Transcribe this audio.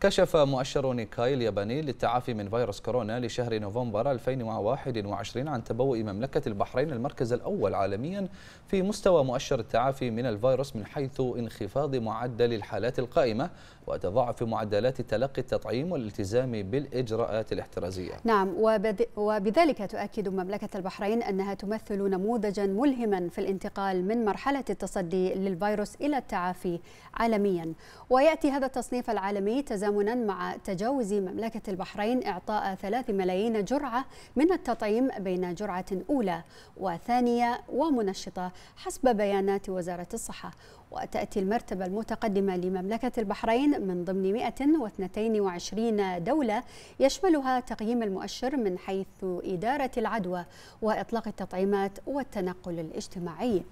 كشف مؤشر نيكاي الياباني للتعافي من فيروس كورونا لشهر نوفمبر 2021 عن تبوء مملكة البحرين المركز الأول عالميا في مستوى مؤشر التعافي من الفيروس من حيث انخفاض معدل الحالات القائمة وتضاعف معدلات تلقي التطعيم والالتزام بالإجراءات الاحترازية نعم وبذلك تؤكد مملكة البحرين أنها تمثل نموذجا ملهما في الانتقال من مرحلة التصدي للفيروس إلى التعافي عالميا ويأتي هذا التصنيف العالمي تزامنا تزامنا مع تجاوز مملكة البحرين إعطاء 3 ملايين جرعة من التطعيم بين جرعة أولى وثانية ومنشطة حسب بيانات وزارة الصحة وتأتي المرتبة المتقدمة لمملكة البحرين من ضمن 122 دولة يشملها تقييم المؤشر من حيث إدارة العدوى وإطلاق التطعيمات والتنقل الاجتماعي